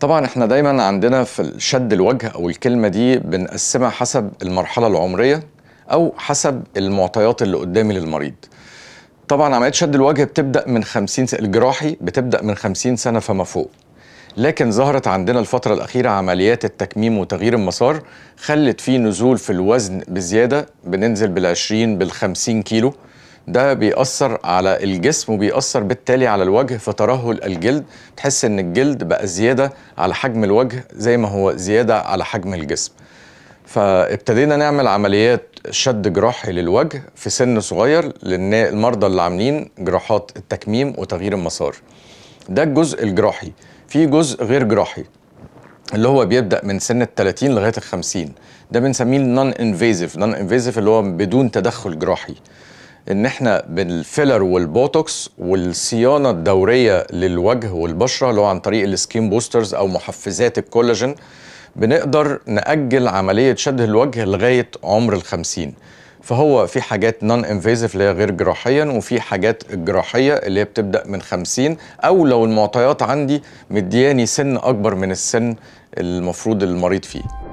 طبعا احنا دايما عندنا في شد الوجه او الكلمه دي بنقسمها حسب المرحله العمريه او حسب المعطيات اللي قدامي للمريض طبعا عمليه شد الوجه بتبدا من 50 سنة الجراحي بتبدا من 50 سنه فما فوق لكن ظهرت عندنا الفتره الاخيره عمليات التكميم وتغيير المسار خلت فيه نزول في الوزن بزياده بننزل بال20 بال50 كيلو ده بيأثر على الجسم وبيأثر بالتالي على الوجه فترهل الجلد تحس ان الجلد بقى زيادة على حجم الوجه زي ما هو زيادة على حجم الجسم فابتدينا نعمل عمليات شد جراحي للوجه في سن صغير لان المرضى اللي عاملين جراحات التكميم وتغيير المسار ده الجزء الجراحي في جزء غير جراحي اللي هو بيبدا من سن ال 30 لغايه ال 50 ده بنسميه النون انفيزيف نون انفيزيف اللي هو بدون تدخل جراحي ان احنا بالفيلر والبوتوكس والصيانه الدوريه للوجه والبشره اللي هو عن طريق السكين بوسترز او محفزات الكولاجين بنقدر نأجل عمليه شد الوجه لغايه عمر ال فهو في حاجات نون انفيزيف اللي هي غير جراحيا وفي حاجات الجراحيه اللي هي بتبدا من 50 او لو المعطيات عندي مدياني سن اكبر من السن المفروض المريض فيه